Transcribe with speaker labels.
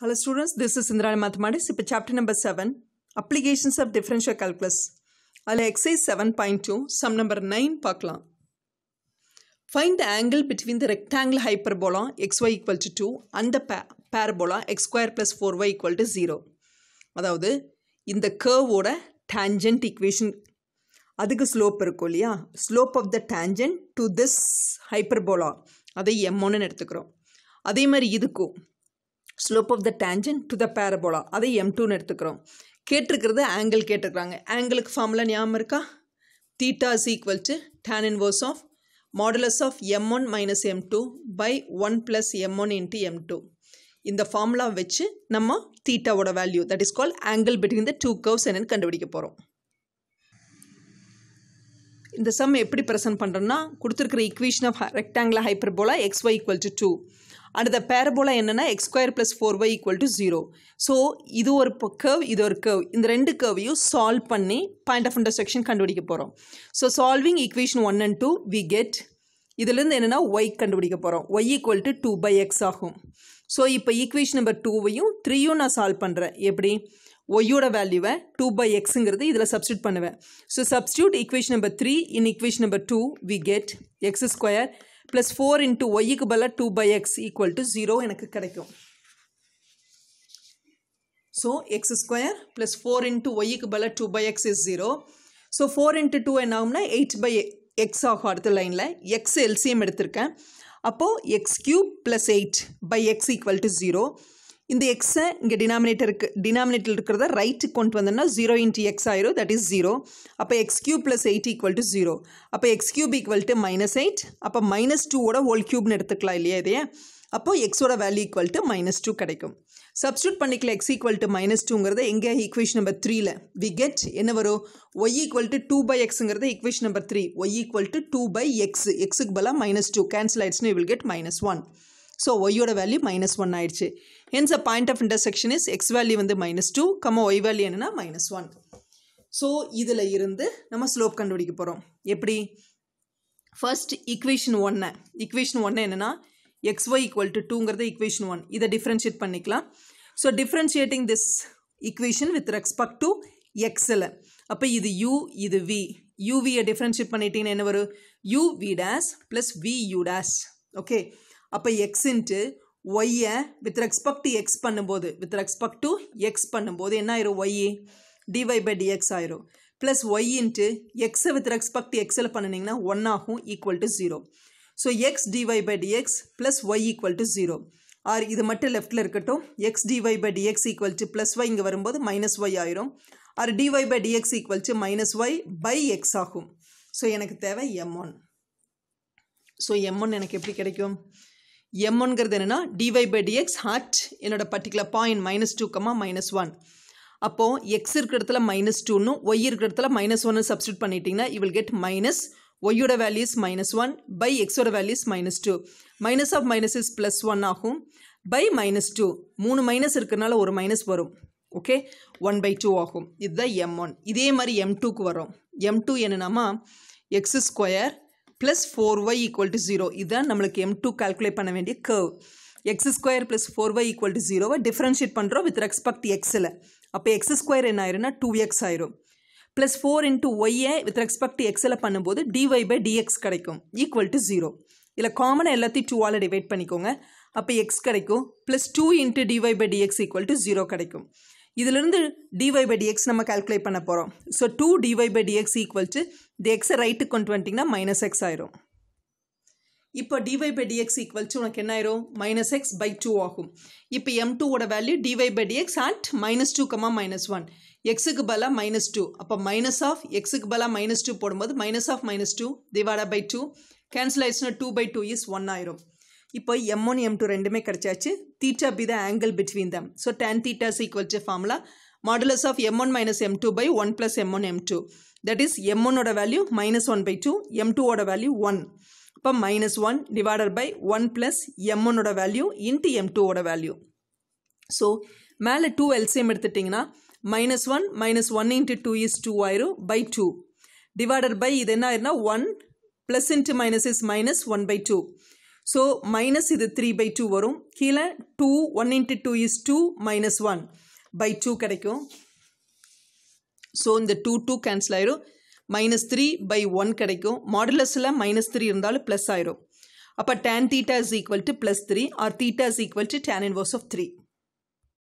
Speaker 1: Hello students, this is Indra Mathematics. If chapter number 7, Applications of Differential Calculus. I'll exercise 7.2, sum number 9 பார்க்கலாம். Find the angle between the rectangle hyperbola xy equal to 2 and the parabola x square plus 4y equal to 0. அதாவது இந்த curveோட tangent equation அதுக்கு slope இருக்கும் இல்லையா slope of the tangent to this hyperbola அதை எம்ஒன்னு எடுத்துக்கிறோம் அதே மாதிரி இதுக்கும் slope of the tangent to the parabola அதை எம் டூன்னு எடுத்துக்கிறோம் கேட்டிருக்கிறது ஆங்கிள் கேட்டிருக்கிறாங்க ஆங்கிளுக்கு ஃபார்முலா ஞாபகம் இருக்கா theta is equal to tan inverse of modulus of M one minus M two by one plus M one into M two இந்த formula வச்சு நம்ம தீட்டாவோட value that is call angle between the two curves என்னென்னு கண்டுபிடிக்க போகிறோம் இந்த சம் எப்படி ப்ரெசென்ட் பண்ணுறோம்னா கொடுத்துருக்கிற equation of hyper hyperbola X Y equal to two and the parabola என்னென்னா X square plus four Y equal to zero so இது ஒரு கர்வ் இது ஒரு கர்வ் இந்த ரெண்டு கர்வையும் சால்வ் பண்ணி பாயிண்ட் ஆஃப் இன்டர்செக்ஷன் கண்டுபிடிக்க போகிறோம் so solving equation one and two we get இதுலேருந்து என்னென்னா ஒய் கண்டுபிடிக்க போகிறோம் Y equal to two by X ஆகும் ஸோ இப்போ ஈக்குவேஷன் நம்பர் டூவையும் த்ரீயும் நான் சால்வ் பண்ணுறேன் எப்படி ஒய்யோட வேல்யூவை டூ பை எக்ஸுங்கிறது இதில் சப்ஸ்டியூட் பண்ணுவேன் so substitute equation number three in equation number two we get x square plus four into ஒய்க்கு பதிலாக two by x equal to zero எனக்கு கிடைக்கும் so x square plus four into ஒய்க்கு பதிலாக two by x is zero so four into two என்ன ஆகும்னா eight by X ஆகும் அடுத்த லைனில் எக்ஸ் எல்சிஎம் எடுத்திருக்கேன் அப்போது x cube plus eight by x equal to zero இந்த எக்ஸை இங்கே டினாமினேட்டருக்கு டினாமினேட்டில் இருக்கிறத ரைட்டுக்கு கொண்டு வந்தோம்னா ஜீரோ இன்ட்டு எக்ஸ் ஆயிரும் தட் இஸ் ஜீரோ அப்போ x cube plus eight equal to zero அப்போ x cube equal to minus eight அப்போ மைனஸ் டூவோட ஹோல் க்யூப்னு எடுத்துக்கலாம் இல்லையா இதையே அப்போது எக்ஸோட value equal to minus two கிடைக்கும் சப்ஸ்டியூட் பண்ணிக்கல எக்ஸ் ஈக்குவல் டு மைனஸ் டூங்கிறது எங்கே ஈக்குவேஷன் நம்பர் த்ரீயில் வி கெட் என்ன வரும் y equal to two by எக்ஸுங்கிறது equation number three y equal to two by x எக்ஸுக்கு பலா மைனஸ் டூ கேன்சல் ஆயிடுச்சுன்னு will get minus one so ஒய்யோட வேல்யூ மைனஸ் ஒன் ஆயிடுச்சு hence a point of intersection is x value வந்து minus two comma y value என்னென்னா minus one so இதில் இருந்து நம்ம ஸ்லோப் கண்டுபிடிக்க போகிறோம் எப்படி ஃபர்ஸ்ட் இக்வேஷன் ஒன்று இக்வேஷன் ஒன்று என்னென்னா எக்ஸ் ஒய் ஈக்குவல் டு டூங்கிறது இக்வேஷன் ஒன் இதை டிஃப்ரென்ஷியேட் பண்ணிக்கலாம் so differentiating this equation with respect to எக்ஸில் அப்போ இது யூ இது வி யூவியை டிஃப்ரென்ஷியேட் பண்ணிட்டீங்கன்னா என்ன வரும் u v dash plus v u dash okay அப்போ எக்ஸ் இன்ட்டு ஒய்யை வித் ரெக்ஸ்பெக்ட் டு எக்ஸ் பண்ணும்போது வித் ரெக்ஸ்பெக்ட் டு எக்ஸ் பண்ணும்போது என்ன ஆயிரும் ஒய் டிவை பை டிஎக்ஸ் ஆயிரும் ப்ளஸ் ஒய் இன்ட்டு எக்ஸை வித் ரெக்ஸ்பெக்ட் எக்ஸில் பண்ணினீங்கன்னா ஒன் ஆகும் equal to zero so x dy by dx plus y equal to zero or இது மட்டும் லெஃப்ட்டில் இருக்கட்டும் x dy by dx equal to plus y இங்கே வரும்போது மைனஸ் ஒய் ஆயிரும் or dy by dx equal to minus y by X ஆகும் so எனக்கு தேவை m one so m one எனக்கு எப்படி கிடைக்கும் எம்ஒன்கிறது என்னென்னா டிவை பை டிஎக்ஸ் ஹாட் என்னோடய particular point minus two comma minus one அப்போது எக்ஸ் இருக்கிற இடத்துல மைனஸ் டூன்னு ஒய் இருக்கிற இடத்துல மைனஸ் ஒன்னு சப்ஸ்டியூட் பண்ணிட்டீங்கன்னா இ வில் கெட் மைனஸ் ஒய்யோட வேல்யூஸ் மைனஸ் ஒன் பை எக்ஸோட values minus two minus of minus is plus one ஆகும் பை மைனஸ் டூ மூணு மைனஸ் இருக்கிறனால ஒரு மைனஸ் வரும் ஓகே ஒன் பை டூ ஆகும் இதுதான் எம் ஒன் இதே மாதிரி எம் டூக்கு வரும் எம் டூ என்னென்னாமா x square plus four Y equal to zero இதுதான் நம்மளுக்கு எம் டூ கால்குலேட் பண்ண வேண்டிய curve x square plus four Y equal to ஜீரோவை டிஃப்ரென்ஷியேட் பண்ணுறோம் வித் ரெஸ்பெக்ட் எக்ஸில் அப்போ எக்ஸ் ஸ்கொயர் என்ன ஆயிரும்னா டூ எக்ஸ் ஆயிரும் ப்ளஸ் ஃபோர் இன்ட்டு ஒய்யை வித் ரெஸ்பெக்ட் எக்ஸில் பண்ணும்போது டிஒய் பை டிஎக்ஸ் கிடைக்கும் ஈக்குவல் டு ஜீரோ இதில் காமனாக எல்லாத்தையும் டூவால் டிவைட் பண்ணிக்கோங்க அப்போ எக்ஸ் கிடைக்கும் plus two into dy by dx equal to zero கிடைக்கும் இதிலிருந்து டிவை பை டிஎக்ஸ் நம்ம கால்குலேட் பண்ண போகிறோம் so two dy by dx equal to the எக்ஸை ரைட்டுக்கு கொண்டு வந்துட்டிங்கன்னா மைனஸ் எக்ஸ் ஆயிரும் இப்போ dy by dx equal to உனக்கு என்ன ஆயிரும் மைனஸ் எக்ஸ் பை டூ ஆகும் இப்போ எம் டூவோட value dy by dx at minus two comma minus one எக்ஸுக்கு பலா மைனஸ் டூ அப்போ மைனஸ் ஆஃப் எக்ஸுக்கு பலா மைனஸ் டூ போடும்போது மைனஸ் ஆஃப் மைனஸ் டூ டிவைடா பை டூ கேன்சல் ஆயிடுச்சுன்னா two by two is one ஆயிரும் இப்போ எம் ஒன் எம் டூ ரெண்டுமே கிடச்சாச்சு theta be the angle between them so tan theta is to formula modulus of M one minus M two by one plus M one m two that is m ஒன்னோட value minus one by two m டூவோட value one இப்போ minus one divided by one plus m ஒன்னோட value into m டூவோட value so மேலே two LCM எடுத்துட்டிங்கன்னா minus one minus one into two is two ஆயிரும் by two divided by இது என்ன ஆயிருந்தா one plus into minus is minus one by two so minus இது three by two வரும் கீல two one into two is two minus one by two கிடைக்கும் so இந்த two two cancel ஆயிரும் minus three by one கிடைக்கும் modulusல minus three இருந்தாலும் plus ஆயிரும் அப்போ tan theta is equal to plus three or theta is equal to tan inverse of three